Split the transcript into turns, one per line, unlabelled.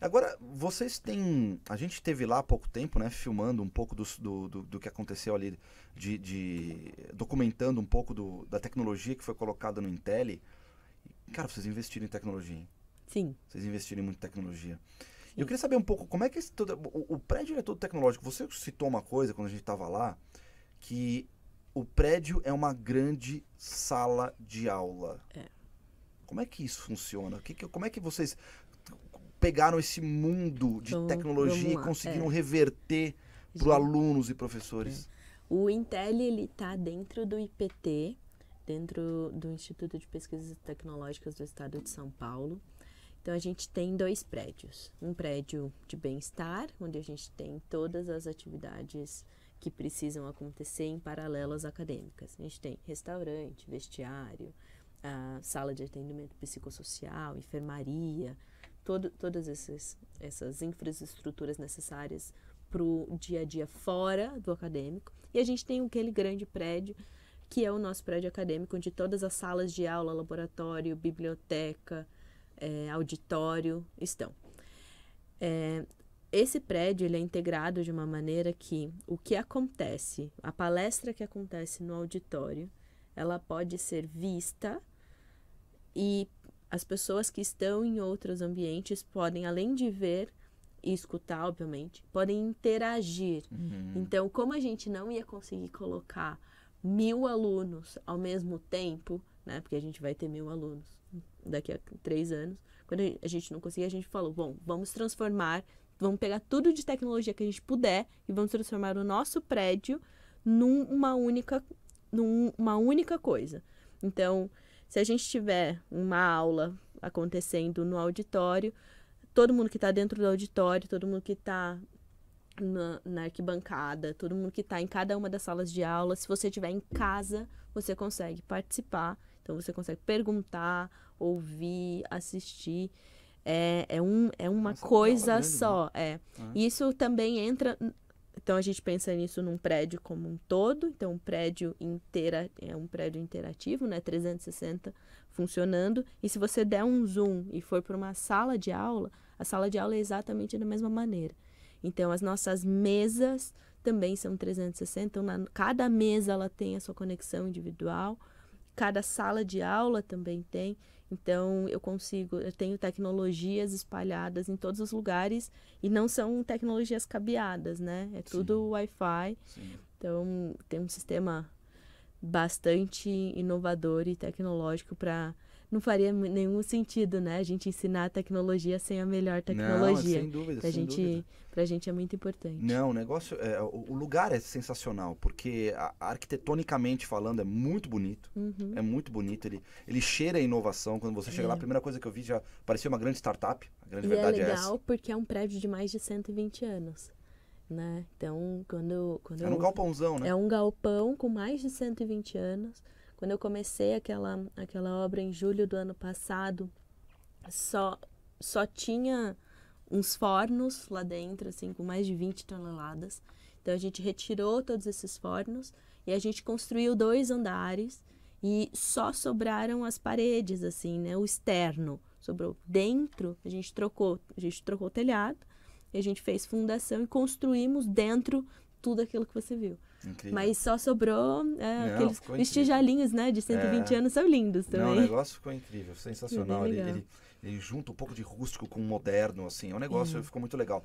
Agora, vocês têm. A gente teve lá há pouco tempo, né? Filmando um pouco do, do, do que aconteceu ali, de, de, documentando um pouco do, da tecnologia que foi colocada no Intel. Cara, vocês investiram em tecnologia, hein? Sim. Vocês investiram em muito tecnologia. Sim. Eu queria saber um pouco como é que esse, o, o prédio é todo tecnológico. Você citou uma coisa quando a gente estava lá, que o prédio é uma grande sala de aula. É. Como é que isso funciona? Que, que, como é que vocês pegaram esse mundo de então, tecnologia e conseguiram é. reverter para alunos e professores? É.
O Intel ele está dentro do IPT, dentro do Instituto de Pesquisas Tecnológicas do Estado de São Paulo. Então a gente tem dois prédios, um prédio de bem-estar, onde a gente tem todas as atividades que precisam acontecer em paralelas acadêmicas. A gente tem restaurante, vestiário, sala de atendimento psicossocial, enfermaria, todo, todas esses, essas infraestruturas necessárias para o dia a dia fora do acadêmico. E a gente tem aquele grande prédio, que é o nosso prédio acadêmico, onde todas as salas de aula, laboratório, biblioteca, é, auditório estão. É, esse prédio ele é integrado de uma maneira que o que acontece, a palestra que acontece no auditório, ela pode ser vista e as pessoas que estão em outros ambientes podem, além de ver e escutar, obviamente, podem interagir. Uhum. Então, como a gente não ia conseguir colocar mil alunos ao mesmo tempo, né? Porque a gente vai ter mil alunos daqui a três anos. Quando a gente não conseguia, a gente falou, bom, vamos transformar, vamos pegar tudo de tecnologia que a gente puder e vamos transformar o nosso prédio numa única, numa única coisa. Então, se a gente tiver uma aula acontecendo no auditório, todo mundo que está dentro do auditório, todo mundo que está na, na, arquibancada, todo mundo que está em cada uma das salas de aula, se você estiver em casa, você consegue participar, então você consegue perguntar, ouvir, assistir. É, é, um, é uma Nossa, coisa né? só. É. Ah. Isso também entra então a gente pensa nisso num prédio como um todo, então um prédio inteira é um prédio interativo, né, 360 funcionando. E se você der um zoom e for para uma sala de aula, a sala de aula é exatamente da mesma maneira. Então as nossas mesas também são 360, então na, cada mesa ela tem a sua conexão individual cada sala de aula também tem. Então, eu consigo, eu tenho tecnologias espalhadas em todos os lugares e não são tecnologias cabeadas, né? É tudo Wi-Fi. Então, tem um sistema bastante inovador e tecnológico para não faria nenhum sentido, né? A gente ensinar a tecnologia sem a melhor tecnologia. Não, sem dúvida, pra sem gente, dúvida. Pra gente é muito importante.
Não, o negócio, é, o lugar é sensacional, porque a, arquitetonicamente falando é muito bonito, uhum. é muito bonito, ele, ele cheira a inovação, quando você chega é. lá, a é. primeira coisa que eu vi já parecia uma grande startup, a grande e é verdade é legal é
essa. porque é um prédio de mais de 120 anos. Né? Então, quando, quando. É um eu...
galpãozão, né? É um
galpão com mais de 120 anos. Quando eu comecei aquela, aquela obra em julho do ano passado, só, só tinha uns fornos lá dentro, assim, com mais de 20 toneladas. Então a gente retirou todos esses fornos e a gente construiu dois andares e só sobraram as paredes, assim, né? O externo sobrou. Dentro a gente trocou, a gente trocou o telhado, a gente fez fundação e construímos dentro tudo aquilo que você viu. Incrível. Mas só sobrou é, Não, aqueles os tijolinhos, né, de 120 é... anos são lindos também. Não, o negócio
ficou incrível, sensacional. Ele, ele, ele, junta um pouco de rústico com moderno, assim, o é negócio, é. ficou muito legal.